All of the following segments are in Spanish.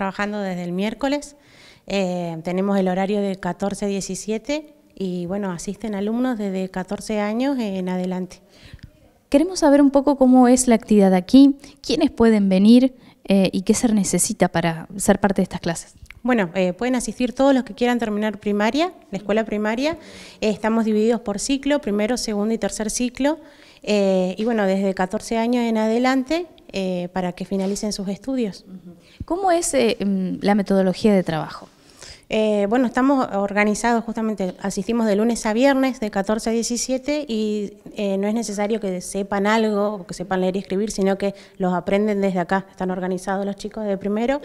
trabajando desde el miércoles. Eh, tenemos el horario de 14 17 y bueno, asisten alumnos desde 14 años en adelante. Queremos saber un poco cómo es la actividad aquí, quiénes pueden venir eh, y qué se necesita para ser parte de estas clases. Bueno, eh, pueden asistir todos los que quieran terminar primaria, la escuela primaria. estamos divididos por ciclo, primero, segundo y tercer ciclo. y bueno, desde 14 años en adelante eh, para que finalicen sus estudios. ¿Cómo es eh, em, la metodología de trabajo? Eh, bueno, estamos organizados justamente, asistimos de lunes a viernes de 14 a 17 y no es necesario que sepan algo o que sepan leer y escribir, sino que los aprenden desde acá. Están organizados los chicos de primero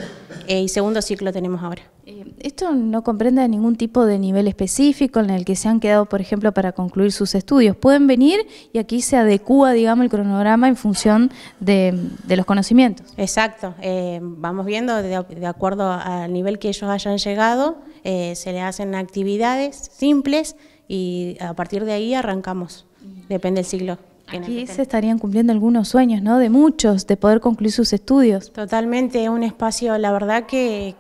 y segundo ciclo tenemos ahora. Eh, esto no comprende ningún tipo de nivel específico en el que se han quedado, por ejemplo, para concluir sus estudios. Pueden venir y aquí se adecúa, digamos, el cronograma en función de, los conocimientos. Exacto. Eh, vamos viendo, de, acuerdo al nivel que ellos hayan llegado, eh, se le hacen actividades simples y a partir de ahí arrancamos. Depende del siglo. Aquí se estarían cumpliendo algunos sueños, ¿no? De muchos, de poder concluir sus estudios. Totalmente, un espacio, la verdad, que,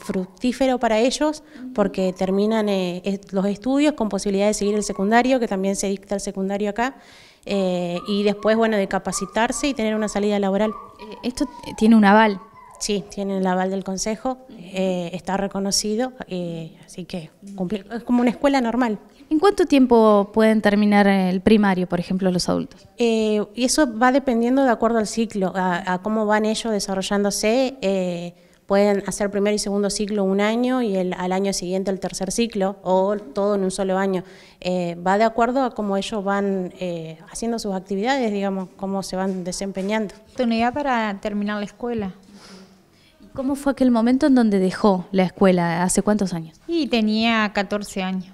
fructífero para ellos, porque terminan eh, los estudios con posibilidad de seguir el secundario, que también se dicta el secundario acá, eh, y después, bueno, de capacitarse y tener una salida laboral. Eh, esto tiene un aval, Sí, tiene el aval del consejo, eh, está reconocido, eh, así que es como una escuela normal. ¿En cuánto tiempo pueden terminar el primario, por ejemplo, los adultos? Eh, y eso va dependiendo de acuerdo al ciclo, a, cómo van ellos desarrollándose. pueden hacer primer y segundo ciclo un año y al año siguiente el tercer ciclo o todo en un solo año. va de acuerdo a cómo ellos van haciendo sus actividades, digamos, cómo se van desempeñando. ¿Tu unidad para terminar la escuela? cómo fue aquel momento en donde dejó la escuela? ¿Hace cuántos años? Y tenía 14 años.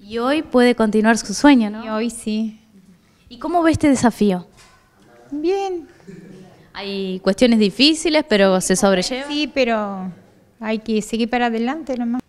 Y hoy puede continuar su sueño, ¿no? hoy sí. ¿Y cómo ve este desafío? Bien. Hay cuestiones difíciles, pero se sobrelleva. Sí, pero hay que seguir para adelante nomás.